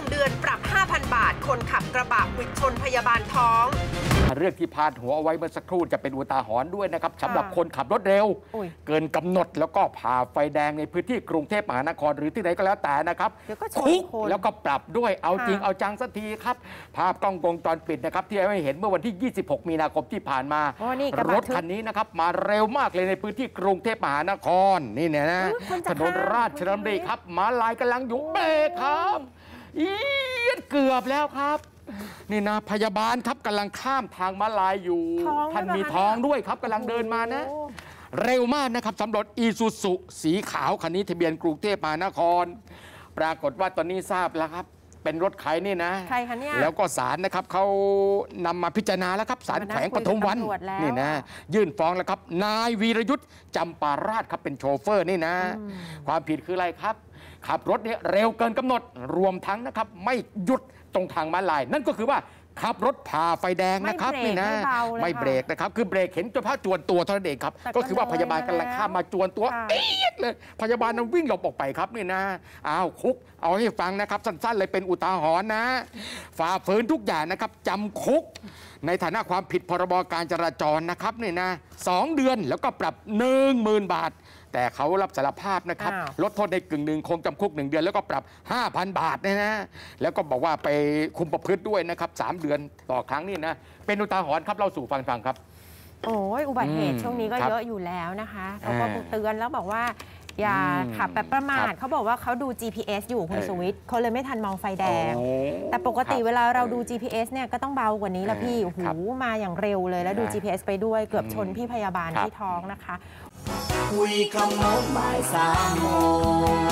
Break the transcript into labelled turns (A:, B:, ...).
A: 1เดือนปรับ 5,000 บาทคนขับกระบะวิชนพยาบาลท้อง
B: เรื่องที่พาดหัวไว้เมื่อสักครู่จะเป็นอุตาหรณ์ด้วยนะครับสำหรับคนขับรถเร็ว เกินกำหนดแล้วก็ผ่าไฟแดงในพื้นที่กรุงเทพมหานครหรือที่ไหนก็แล้วแต่นะครับคุกแล้วก็ปรับด้วยเอาจริงเอาจังสักทีครับ ภาพกล้องวงจรปิดนะครับ ที่เราเห็นเมื่อวันที่ 26 มีนาคมที่ผ่านมารถคันนี้นะครับมาเร็วมากเลยในพื้นที่กรุงเทพมหานคร นี่เนี่ยนะถนนราชดำเนินครับ มาลายกำลังอยู่เบรกครับอีดเกือบแล้วครับ นี่นะ พยาบาลครับกำลังข้ามทางมาลายอยู่ ท่านมีท้องด้วยครับกำลังเดินมานะ เร็วมากนะครับสำหรับอีซูซุ สีขาวคันนี้ทะเบียนกรุงเทพมหานคร ปรากฏว่าตอนนี้ทราบแล้วครับเป็นรถใครนี่นะใ
A: ครคะเนี่ยแล้วก
B: ็ศาลนะครับเขานำมาพิจารณาแล้วครับศาลแขวงปทุมวันนี่นะ ยื่นฟ้องแล้วครับ นายวีรยุทธ์จำปาราชครับ เป็นโชเฟอร์นี่นะ ความผิดคืออะไรครับขับรถเนี่ยเร็วเกินกำหนด รวมทั้งนะครับไม่หยุดตรงทางม้าลาย นั่นก็คือว่าขับรถผ่าไฟแดงนะครับนี่นะไม่เบรกนะครับคือเบรกเห็นจนพระจวนตัวเท่านั้นเองครับ ก็คือว่าพยาบาลกำลังข้ามมาจวนตัว เอียดเลย พยาบาลนั้นวิ่งหลบออกไปครับนี่นะอ้าวคุกเอาให้ฟังนะครับ สั้นๆ เลยเป็นอุทาหรณ์นะฝ่าฝืนทุกอย่างนะครับจำคุก ในฐานะความผิดพรบการจราจรนะครับนี่นะสองเดือนแล้วก็ปรับ1 0,000บาท แต่เขารับสารภาพนะครับลดโทษในกึ่งหนึ่งคงจำคุกหนึ่งเดือนแล้วก็ปรับ5,000 บาทนะนะแล้วก็บอกว่าไปคุมประพฤติด้วยนะครับ3เดือนต่อครั้งนี่นะเป็นอุทาหรณ์ครับเราสู่ฟังฟังครับ โอ้ยอุบัติเหตุช่วงนี้ก็เยอะอ
A: ยู่แล้วนะคะเขาก็เตือนแล้วบอกว่า อย่าขับแบบประมาท เขาบอกว่าเขาดู GPS อยู่คุณสุวิทย์เขาเลยไม่ทันมองไฟแดงแต่ปกติเวลาเราดู GPS เนี่ยก็ต้องเบากว่านี้ละพี่หูมาอย่างเร็วเลย แล้วดู GPS ไปด้วยเกือบชนพี่พยาบาลที่ท้องนะคะ
B: คุยคำมองบ่ายสามโมง